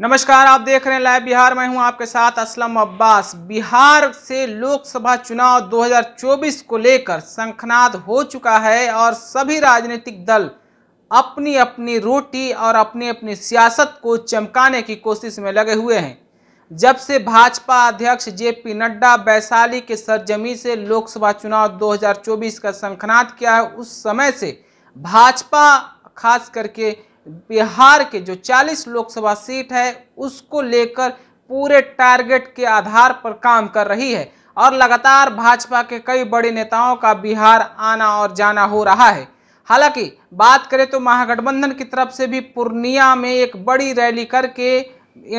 नमस्कार आप देख रहे हैं लाइव बिहार मैं हूं आपके साथ असलम अब्बास बिहार से लोकसभा चुनाव 2024 को लेकर शंखनाद हो चुका है और सभी राजनीतिक दल अपनी अपनी रोटी और अपनी अपनी सियासत को चमकाने की कोशिश में लगे हुए हैं जब से भाजपा अध्यक्ष जे पी नड्डा वैशाली के सरजमी से लोकसभा चुनाव 2024 का संखनाद किया है उस समय से भाजपा खास करके बिहार के जो 40 लोकसभा सीट है उसको लेकर पूरे टारगेट के आधार पर काम कर रही है और लगातार भाजपा के कई बड़े नेताओं का बिहार आना और जाना हो रहा है हालांकि बात करें तो महागठबंधन की तरफ से भी पूर्णिया में एक बड़ी रैली करके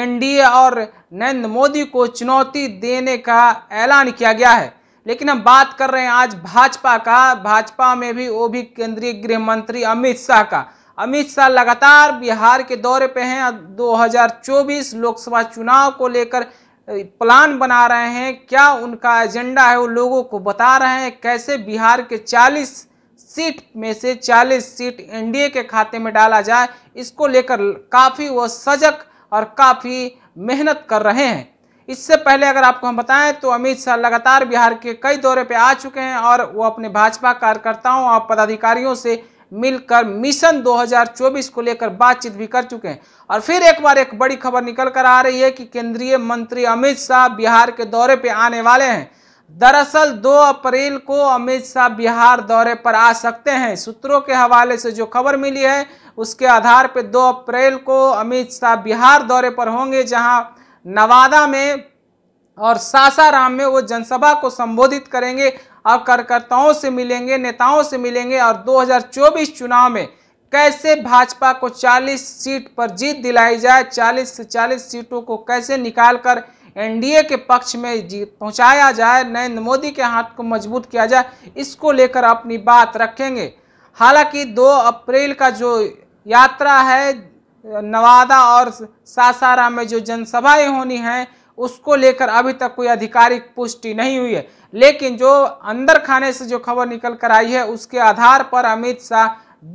एनडीए और नरेंद्र मोदी को चुनौती देने का ऐलान किया गया है लेकिन हम बात कर रहे हैं आज भाजपा का भाजपा में भी वो भी केंद्रीय गृह मंत्री अमित शाह का अमित शाह लगातार बिहार के दौरे पे हैं 2024 लोकसभा चुनाव को लेकर प्लान बना रहे हैं क्या उनका एजेंडा है वो लोगों को बता रहे हैं कैसे बिहार के 40 सीट में से 40 सीट एनडीए के खाते में डाला जाए इसको लेकर काफ़ी वो सजग और काफ़ी मेहनत कर रहे हैं इससे पहले अगर आपको हम बताएं तो अमित शाह लगातार बिहार के कई दौरे पे आ चुके हैं और वो अपने भाजपा कार्यकर्ताओं और पदाधिकारियों से मिलकर मिशन 2024 को लेकर बातचीत भी कर चुके हैं और फिर एक बार एक बड़ी खबर निकल कर आ रही है कि केंद्रीय मंत्री अमित शाह बिहार के दौरे पर आने वाले हैं दरअसल 2 अप्रैल को अमित शाह बिहार दौरे पर आ सकते हैं सूत्रों के हवाले से जो खबर मिली है उसके आधार पर 2 अप्रैल को अमित शाह बिहार दौरे पर होंगे जहां नवादा में और सासाराम में वो जनसभा को संबोधित करेंगे और कार्यकर्ताओं से मिलेंगे नेताओं से मिलेंगे और 2024 चुनाव में कैसे भाजपा को 40 सीट पर जीत दिलाई जाए 40 से 40 सीटों को कैसे निकालकर एनडीए के पक्ष में जीत पहुँचाया जाए नरेंद्र मोदी के हाथ को मजबूत किया जाए इसको लेकर अपनी बात रखेंगे हालांकि 2 अप्रैल का जो यात्रा है नवादा और सासाराम में जो जनसभाएं होनी हैं उसको लेकर अभी तक कोई आधिकारिक पुष्टि नहीं हुई है लेकिन जो अंदर खाने से जो खबर निकल कर आई है उसके आधार पर अमित शाह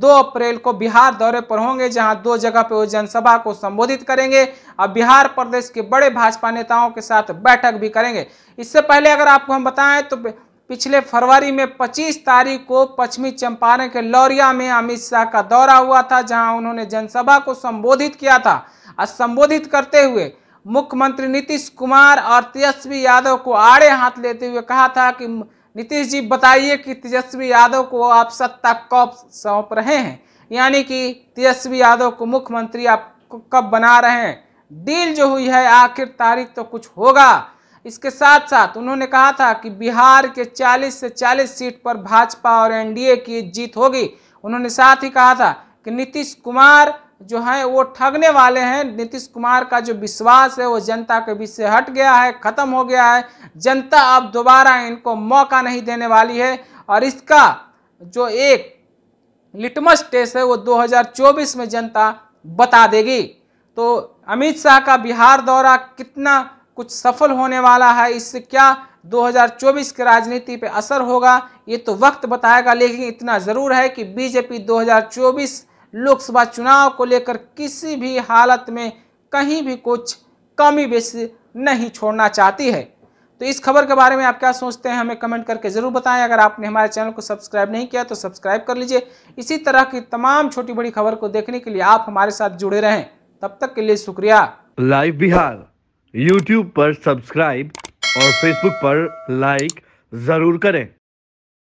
दो अप्रैल को बिहार दौरे पर होंगे जहां दो जगह पर वो जनसभा को संबोधित करेंगे और बिहार प्रदेश के बड़े भाजपा नेताओं के साथ बैठक भी करेंगे इससे पहले अगर आपको हम बताएं तो पिछले फरवरी में 25 तारीख को पश्चिमी चंपारण के लौरिया में अमित शाह का दौरा हुआ था जहां उन्होंने जनसभा को संबोधित किया था और संबोधित करते हुए मुख्यमंत्री नीतीश कुमार और तेजस्वी यादव को आड़े हाथ लेते हुए कहा था कि नीतीश जी बताइए कि तेजस्वी यादव को आप सत्ता कब सौंप रहे हैं यानी कि तेजस्वी यादव को मुख्यमंत्री आप कब बना रहे हैं डील जो हुई है आखिर तारीख तो कुछ होगा इसके साथ साथ उन्होंने कहा था कि बिहार के 40 से 40 सीट पर भाजपा और एनडीए की जीत होगी उन्होंने साथ ही कहा था कि नीतीश कुमार जो हैं वो ठगने वाले हैं नीतीश कुमार का जो विश्वास है वो जनता के बीच से हट गया है ख़त्म हो गया है जनता अब दोबारा इनको मौका नहीं देने वाली है और इसका जो एक लिटमस टेस्ट है वो 2024 में जनता बता देगी तो अमित शाह का बिहार दौरा कितना कुछ सफल होने वाला है इससे क्या 2024 की राजनीति पे असर होगा ये तो वक्त बताएगा लेकिन इतना ज़रूर है कि बीजेपी 2024 लोकसभा चुनाव को लेकर किसी भी हालत में कहीं भी कुछ कमी बेसी नहीं छोड़ना चाहती है तो इस खबर के बारे में आप क्या सोचते हैं हमें कमेंट करके ज़रूर बताएं अगर आपने हमारे चैनल को सब्सक्राइब नहीं किया तो सब्सक्राइब कर लीजिए इसी तरह की तमाम छोटी बड़ी खबर को देखने के लिए आप हमारे साथ जुड़े रहें तब तक के लिए शुक्रिया लाइव बिहार यूट्यूब पर सब्सक्राइब और फेसबुक पर लाइक जरूर करें